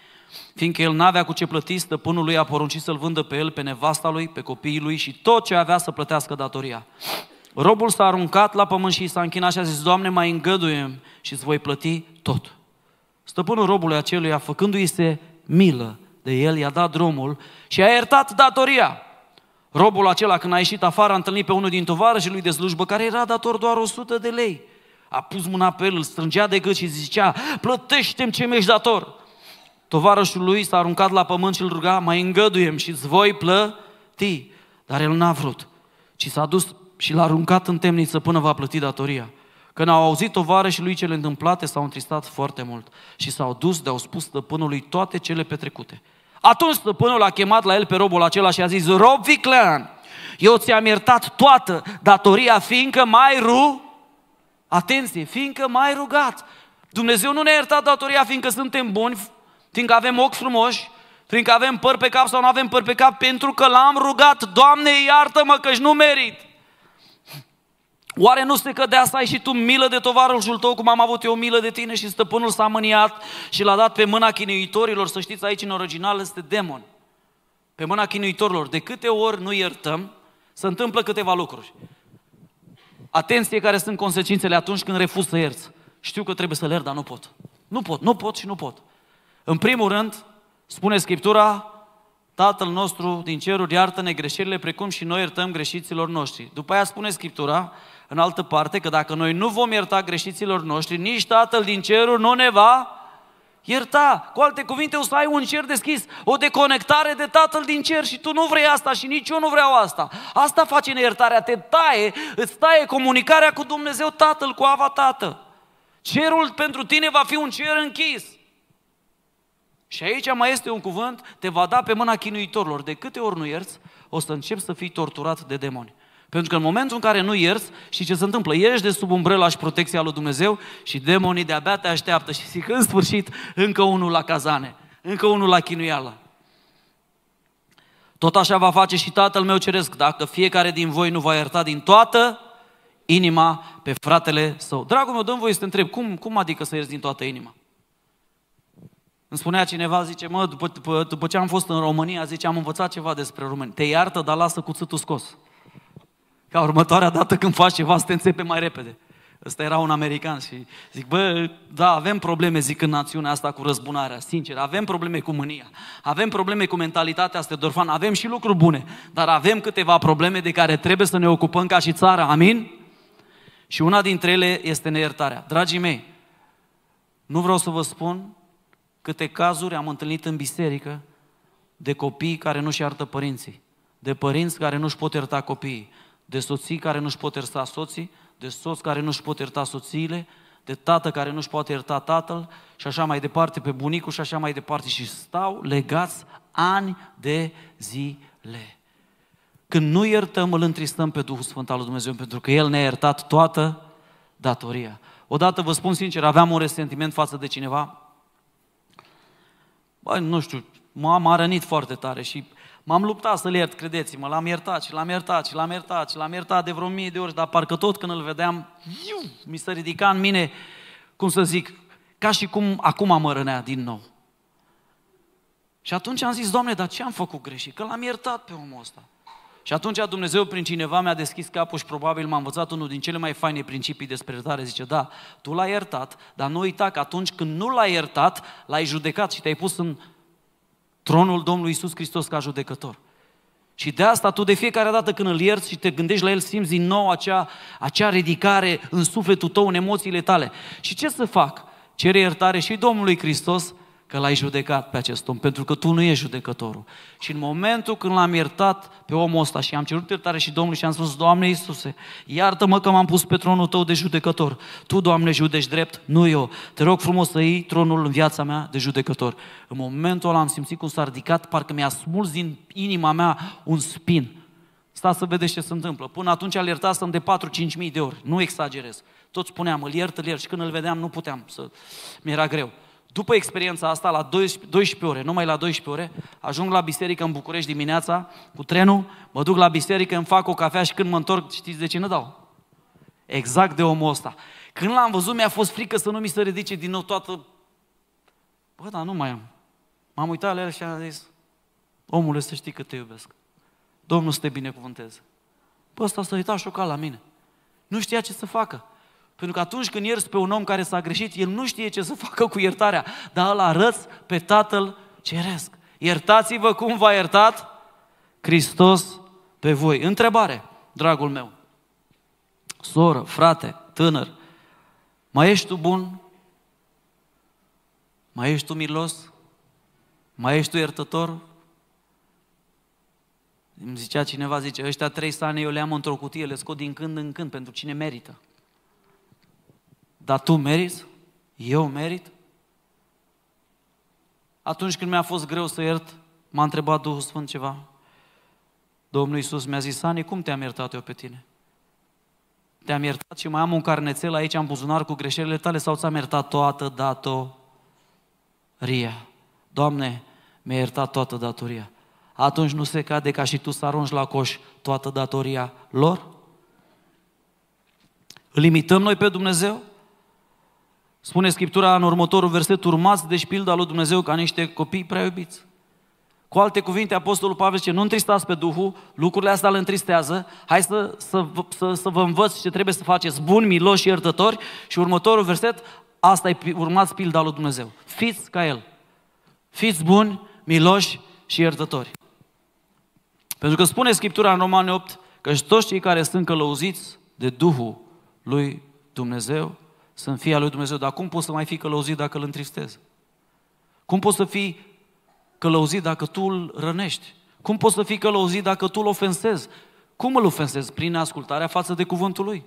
Fiindcă el n-avea cu ce plăti, stăpânul lui a poruncit să-l vândă pe el, pe nevasta lui, pe copiii lui și tot ce avea să plătească datoria. Robul s-a aruncat la pământ și s-a închinat și a zis, Doamne, mai îngăduiem și îți voi plăti tot. Stăpânul robului acelui, făcându-i se milă de el, i-a dat drumul și a iertat datoria. Robul acela, când a ieșit afară, a întâlnit pe unul din tovarășii lui de slujbă, care era dator doar 100 de lei. A pus mâna pe el, îl strângea de gât și zicea, plătește-mi ce mi-ești dator. Tovarășul lui s-a aruncat la pământ și îl ruga, mai îngăduiem și îți voi plăti. Dar el n-a vrut, ci s-a dus și l-a aruncat în temniță până va plăti datoria. Când au auzit tovară și lui cele întâmplate, s-au întristat foarte mult și s-au dus de-au spus stăpânului toate cele petrecute. Atunci stăpânul a chemat la el pe robul acela și a zis, Rob viclean, eu ți-am iertat toată datoria, fiindcă mai ru... Atenție, fiindcă mai rugat. Dumnezeu nu ne-a iertat datoria, fiindcă suntem buni, fiindcă avem ochi frumoși, fiindcă avem păr pe cap sau nu avem păr pe cap, pentru că l-am rugat, Doamne, iartă-mă că-și nu merit. Oare nu strică de asta ai și tu milă de tovarășul tău, cum am avut eu milă de tine și stăpânul s-a mâniat și l-a dat pe mâna chinuitorilor, să știți aici în original este demon. Pe mâna chinuitorilor. De câte ori nu iertăm, se întâmplă câteva lucruri. Atenție care sunt consecințele atunci când refuz să ierți. Știu că trebuie să le iert, dar nu pot. Nu pot, nu pot și nu pot. În primul rând, spune Scriptura, Tatăl nostru din ceruri iartă-ne greșelile precum și noi iertăm greșiților noștri. După aia spune Scriptura, în altă parte că dacă noi nu vom ierta greșiților noștri, nici Tatăl din cerul nu ne va ierta. Cu alte cuvinte, o să ai un cer deschis, o deconectare de Tatăl din cer și tu nu vrei asta și nici eu nu vreau asta. Asta face neiertarea, te taie, îți taie comunicarea cu Dumnezeu Tatăl, cu Ava Tată. Cerul pentru tine va fi un cer închis. Și aici mai este un cuvânt, te va da pe mâna chinuitorilor. De câte ori nu ierți, o să începi să fii torturat de demoni. Pentru că în momentul în care nu ierți, și ce se întâmplă? Ești de sub umbrela și protecția lui Dumnezeu și demonii de-abia te așteaptă și zic, în sfârșit, încă unul la cazane, încă unul la chinuială. Tot așa va face și Tatăl meu Ceresc, dacă fiecare din voi nu va ierta din toată inima pe fratele său. Dragul meu, dăm voi să te întreb, cum, cum adică să ierți din toată inima? Îmi spunea cineva, zice, mă, după, după, după ce am fost în România, zice, am învățat ceva despre români. Te iartă, dar lasă cuțitul scos. Ca următoarea dată când faci ceva să te înțepe mai repede. Ăsta era un american și zic, bă, da, avem probleme, zic, în națiunea asta cu răzbunarea, sincer, avem probleme cu mânia, avem probleme cu mentalitatea asta dorfan, avem și lucruri bune, dar avem câteva probleme de care trebuie să ne ocupăm ca și țara, amin? Și una dintre ele este neiertarea. Dragii mei, nu vreau să vă spun câte cazuri am întâlnit în biserică de copii care nu-și iartă părinții, de părinți care nu-și pot ierta copiii, de soții care nu-și pot ierta soții, de soți care nu-și pot ierta soțiile, de tată care nu-și poate ierta tatăl și așa mai departe, pe bunicul și așa mai departe și stau legați ani de zile. Când nu iertăm, îl întristăm pe Duhul Sfânt al lui Dumnezeu, pentru că El ne-a iertat toată datoria. Odată vă spun sincer, aveam un resentiment față de cineva. Băi, nu știu, m-a rănit foarte tare și M-am luptat să-l iert, credeți-mă, l-am iertat și l-am iertat și l-am iertat și l-am iertat de vreo mie de ori, dar parcă tot când îl vedeam, iu, mi se ridica în mine, cum să zic, ca și cum acum mă rănea din nou. Și atunci am zis, Doamne, dar ce am făcut greșit? Că l-am iertat pe omul ăsta. Și atunci Dumnezeu prin cineva mi-a deschis capul și probabil m-a învățat unul din cele mai faine principii despre iertare. Zice, da, tu l-ai iertat, dar nu uita că atunci când nu l-ai iertat, l-ai judecat și te-ai pus în tronul Domnului Isus Hristos ca judecător. Și de asta tu de fiecare dată când îl ierți și te gândești la el, simți din nou acea, acea ridicare în sufletul tău, în emoțiile tale. Și ce să fac? Cere iertare și Domnului Hristos că l-ai judecat pe acest om, pentru că tu nu ești judecătorul. Și în momentul când l-am iertat pe omul ăsta și am cerut iertare și Domnului și am spus, Doamne Iisuse, iartă-mă că m-am pus pe tronul Tău de judecător. Tu, Doamne, judești drept, nu eu. Te rog frumos să iei tronul în viața mea de judecător. În momentul ăla am simțit cum s-a ridicat, parcă mi-a smuls din inima mea un spin. Stați să vedeți ce se întâmplă. Până atunci îl iertasem de 4-5 mii de ori, nu exagerez. Tot spuneam, îl iert, îl iert și când îl vedeam nu puteam să... Mi era greu. După experiența asta, la 12 ore, numai la 12 ore, ajung la biserică în București dimineața cu trenul, mă duc la biserică, îmi fac o cafea și când mă întorc, știți de cine dau? Exact de omul ăsta. Când l-am văzut, mi-a fost frică să nu mi se ridice din nou toată... Bă, dar nu mai am. M-am uitat la el și am zis, omule, să știi că te iubesc. Domnul să te binecuvânteze. Bă, ăsta s-a uitat șocat la mine. Nu știa ce să facă. Pentru că atunci când ierți pe un om care s-a greșit, el nu știe ce să facă cu iertarea, dar îl arăți pe Tatăl Ceresc. Iertați-vă cum v-a iertat Hristos pe voi. Întrebare, dragul meu. Soră, frate, tânăr, mai ești tu bun? Mai ești tu milos? Mai ești tu iertător? Îmi zicea cineva, zice, ăștia trei sane eu le am într-o cutie, le scot din când în când pentru cine merită. Dar tu meriți? Eu merit? Atunci când mi-a fost greu să iert, m-a întrebat Duhul Sfânt ceva. Domnul Iisus mi-a zis, Ani, cum te-am iertat eu pe tine? Te-am iertat și mai am un carnețel aici în buzunar cu greșelile tale sau ți-am iertat toată datoria? Doamne, mi-a iertat toată datoria. Atunci nu se cade ca și tu să arunci la coș toată datoria lor? limităm noi pe Dumnezeu? Spune Scriptura în următorul verset, urmați deci pilda lui Dumnezeu ca niște copii prea iubiți. Cu alte cuvinte, Apostolul Pavel zice, nu întristați pe Duhul, lucrurile astea îl întristează, hai să, să, să, să vă învăț ce trebuie să faceți, buni, miloși și iertători. Și următorul verset, asta e, urmați pilda lui Dumnezeu. Fiți ca El. Fiți buni, miloși și iertători. Pentru că spune Scriptura în Romani 8 că toți cei care sunt călăuziți de Duhul lui Dumnezeu sunt fii al lui Dumnezeu, dar cum poți să mai fii călăuzit dacă îl întristezi? Cum poți să fii călăuzit dacă tu îl rănești? Cum poți să fii călăuzit dacă tu îl ofensezi? Cum îl ofensezi? Prin ascultarea față de cuvântul lui.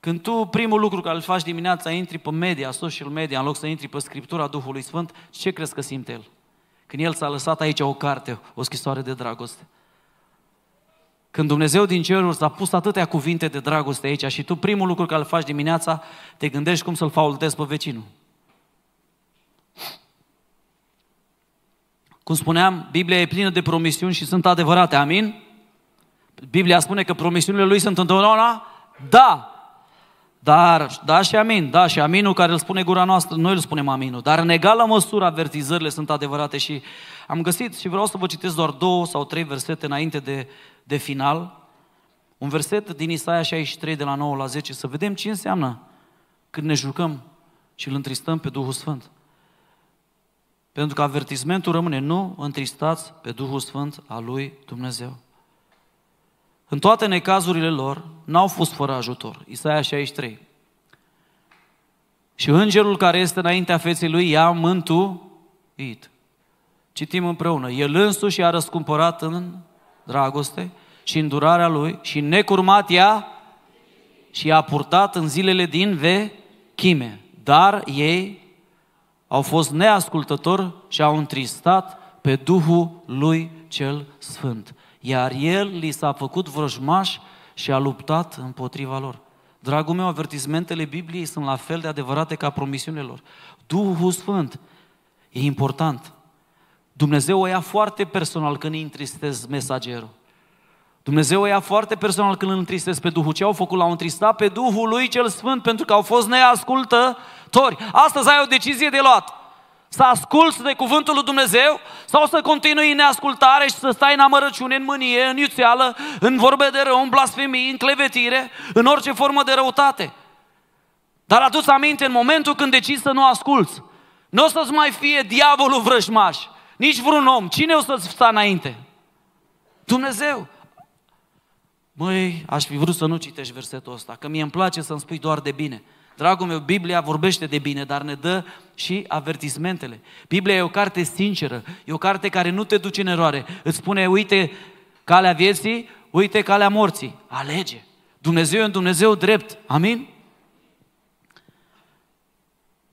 Când tu primul lucru care îl faci dimineața, intri pe media, social media, în loc să intri pe Scriptura Duhului Sfânt, ce crezi că simte el? Când el s-a lăsat aici o carte, o scrisoare de dragoste. Când Dumnezeu din ceruri s-a pus atâtea cuvinte de dragoste aici și tu primul lucru care îl faci dimineața, te gândești cum să-l faultezi pe vecinul. Cum spuneam, Biblia e plină de promisiuni și sunt adevărate, amin? Biblia spune că promisiunile lui sunt întotdeauna da. Dar, da și amin, da și aminul care îl spune gura noastră, noi îl spunem aminul. Dar în egală măsură avertizările sunt adevărate și am găsit și vreau să vă citesc doar două sau trei versete înainte de de final, un verset din Isaia 63 de la 9 la 10, să vedem ce înseamnă când ne jucăm și îl întristăm pe Duhul Sfânt. Pentru că avertismentul rămâne, nu întristați pe Duhul Sfânt al lui Dumnezeu. În toate necazurile lor, n-au fost fără ajutor. Isaia 63. Și îngerul care este înaintea feței lui i-a mântuit. Citim împreună. El însuși i-a răscumpărat în dragoste și îndurarea lui și necurmat ea și a purtat în zilele din vechime. Dar ei au fost neascultători și au întristat pe Duhul lui cel Sfânt. Iar el li s-a făcut vrăjmaș și a luptat împotriva lor. Dragul meu, avertismentele Bibliei sunt la fel de adevărate ca promisiunile lor. Duhul Sfânt e important. Dumnezeu o ia foarte personal când îi întristez mesagerul. Dumnezeu ia foarte personal când îl întristezi pe Duhul. Ce au făcut? L-au întristat pe Duhul lui cel Sfânt pentru că au fost neascultători. Astăzi ai o decizie de luat. Să asculți de cuvântul lui Dumnezeu sau să continui în neascultare și să stai în amărăciune, în mânie, în iuțeală, în vorbe de rău, în blasfemie, în clevetire, în orice formă de răutate. Dar adu aminte în momentul când decizi să nu asculți. Nu o să-ți mai fie diavolul vrăjmaș, nici vreun om. Cine o să-ți sta înainte? Dumnezeu. Măi, aș fi vrut să nu citești versetul ăsta, că mie îmi place să-mi spui doar de bine. Dragul meu, Biblia vorbește de bine, dar ne dă și avertismentele. Biblia e o carte sinceră, e o carte care nu te duce în eroare. Îți spune, uite calea vieții, uite calea morții. Alege. Dumnezeu e un Dumnezeu drept. Amin?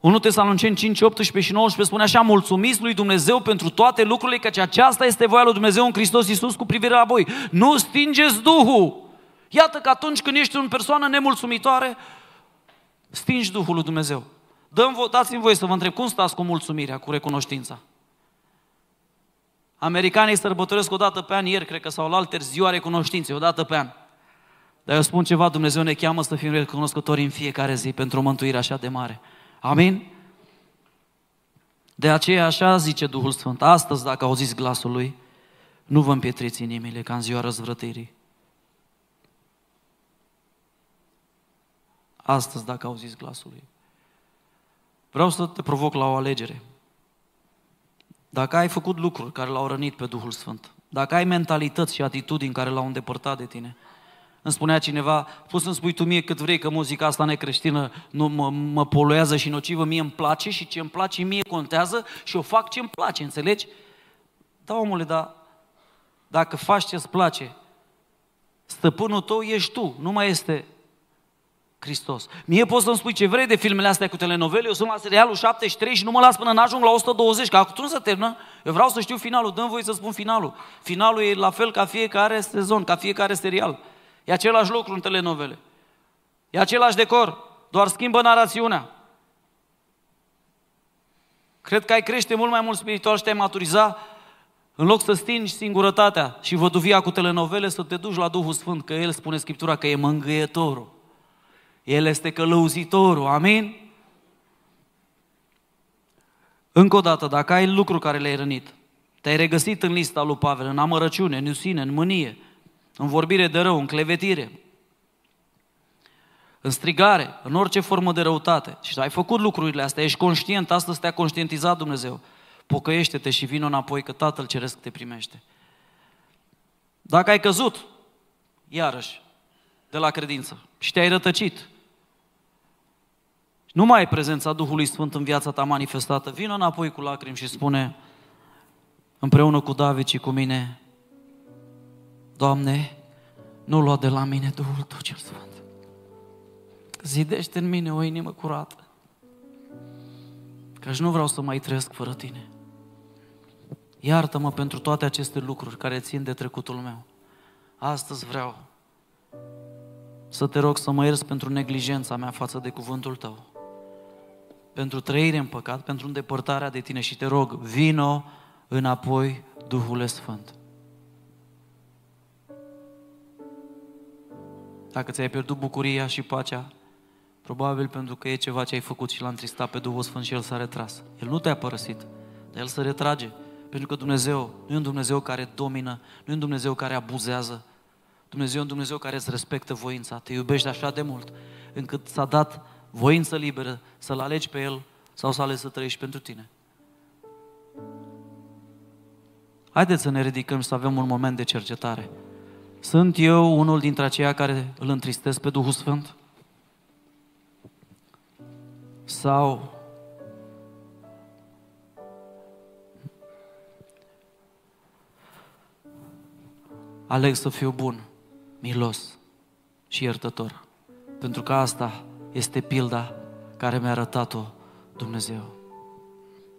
1 Tesaloniceni 5, 18 și 19 spune așa, mulțumiți lui Dumnezeu pentru toate lucrurile, căci aceasta este voia lui Dumnezeu în Hristos Iisus cu privire la voi. Nu stingeți Duhul! Iată că atunci când ești o persoană nemulțumitoare, stingi Duhul lui Dumnezeu. dați-mi voie să vă întreb, cum stați cu mulțumirea, cu recunoștința? Americanii sărbătoresc o dată pe an, ieri cred că, sau la alter ziua recunoștinței, o dată pe an. Dar eu spun ceva, Dumnezeu ne cheamă să fim recunoscători în fiecare zi pentru o mântuire așa de mare. Amin? De aceea așa zice Duhul Sfânt, astăzi dacă auziți glasul Lui, nu vă împietriți inimile ca în ziua răzvrătirii. Astăzi dacă auziți glasul Lui. Vreau să te provoc la o alegere. Dacă ai făcut lucruri care l-au rănit pe Duhul Sfânt, dacă ai mentalități și atitudini care l-au îndepărtat de tine, îmi spunea cineva, poți să-mi spui tu mie cât vrei că muzica asta necreștină nu mă, mă poluează și nocivă, mie îmi place și ce îmi place mie contează și o fac ce îmi place, înțelegi? Da, omule, da, dacă faci ce îți place, stăpânul tău ești tu, nu mai este Hristos. Mie poți să-mi spui ce vrei de filmele astea cu telenovele, eu sunt la serialul 73 și nu mă las până n ajung la 120, că acum să termină. Eu vreau să știu finalul, dăm voi să spun finalul. Finalul e la fel ca fiecare sezon, ca fiecare serial. E același lucru în telenovele. E același decor, doar schimbă narațiunea. Cred că ai crește mult mai mult spiritual și te-ai maturiza în loc să stingi singurătatea și văduvia cu telenovele, să te duci la Duhul Sfânt, că El spune Scriptura că e mângâietorul. El este călăuzitorul, amin? Încă o dată, dacă ai lucruri care le-ai rănit, te-ai regăsit în lista lui Pavel, în amărăciune, în sine, în mânie, în vorbire de rău, în clevetire, în strigare, în orice formă de răutate. Și ai făcut lucrurile astea, ești conștient, astăzi te-a conștientizat Dumnezeu. Pocăiește-te și vină înapoi că Tatăl Ceresc te primește. Dacă ai căzut, iarăși, de la credință și te-ai rătăcit, nu mai ai prezența Duhului Sfânt în viața ta manifestată, vină înapoi cu lacrimi și spune împreună cu David și cu mine, Doamne, nu lua de la mine Duhul Tău cel Sfânt. Zidește în mine o inimă curată. Căci nu vreau să mai trăiesc fără Tine. Iartă-mă pentru toate aceste lucruri care țin de trecutul meu. Astăzi vreau să te rog să mă ierți pentru neglijența mea față de cuvântul Tău. Pentru trăire în păcat, pentru îndepărtarea de Tine și te rog, vino înapoi Duhul Sfânt. Dacă ți-ai pierdut bucuria și pacea, probabil pentru că e ceva ce ai făcut și l-a întristat pe Duhul Sfânt și El s-a retras. El nu te-a părăsit, dar El se retrage. Pentru că Dumnezeu nu e un Dumnezeu care domină, nu e un Dumnezeu care abuzează. Dumnezeu e un Dumnezeu care îți respectă voința, te iubește așa de mult, încât s-a dat voință liberă să-L alegi pe El sau să alegi să trăiești pentru tine. Haideți să ne ridicăm și să avem un moment de cercetare. Sunt eu unul dintre aceia care îl întristez pe Duhul Sfânt? Sau aleg să fiu bun, milos și iertător. Pentru că asta este pilda care mi-a arătat-o Dumnezeu.